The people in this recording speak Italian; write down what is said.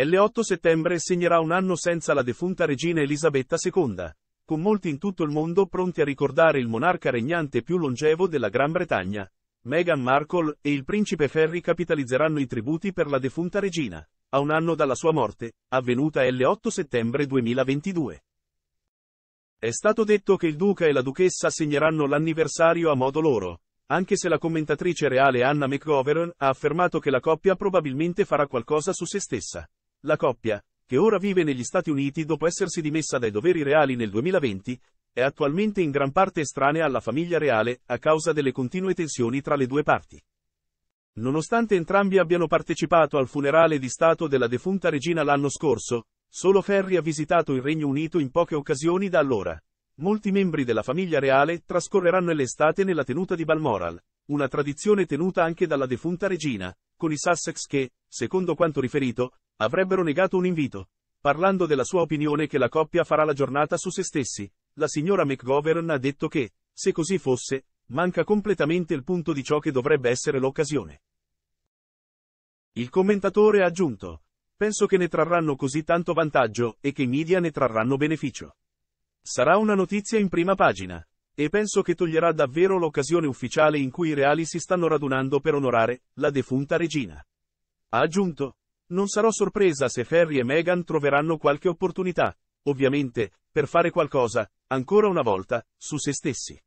L8 settembre segnerà un anno senza la defunta regina Elisabetta II, con molti in tutto il mondo pronti a ricordare il monarca regnante più longevo della Gran Bretagna. Meghan Markle e il principe Ferry capitalizzeranno i tributi per la defunta regina, a un anno dalla sua morte, avvenuta L8 settembre 2022. È stato detto che il duca e la duchessa segneranno l'anniversario a modo loro, anche se la commentatrice reale Anna McGovern ha affermato che la coppia probabilmente farà qualcosa su se stessa. La coppia, che ora vive negli Stati Uniti dopo essersi dimessa dai doveri reali nel 2020, è attualmente in gran parte estranea alla famiglia reale a causa delle continue tensioni tra le due parti. Nonostante entrambi abbiano partecipato al funerale di Stato della defunta regina l'anno scorso, solo Ferry ha visitato il Regno Unito in poche occasioni da allora. Molti membri della famiglia reale trascorreranno l'estate nella tenuta di Balmoral, una tradizione tenuta anche dalla defunta regina, con i Sussex che, secondo quanto riferito, avrebbero negato un invito. Parlando della sua opinione che la coppia farà la giornata su se stessi, la signora McGovern ha detto che, se così fosse, manca completamente il punto di ciò che dovrebbe essere l'occasione. Il commentatore ha aggiunto, penso che ne trarranno così tanto vantaggio e che i media ne trarranno beneficio. Sarà una notizia in prima pagina, e penso che toglierà davvero l'occasione ufficiale in cui i reali si stanno radunando per onorare la defunta regina. Ha aggiunto, non sarò sorpresa se Ferry e Meghan troveranno qualche opportunità, ovviamente, per fare qualcosa, ancora una volta, su se stessi.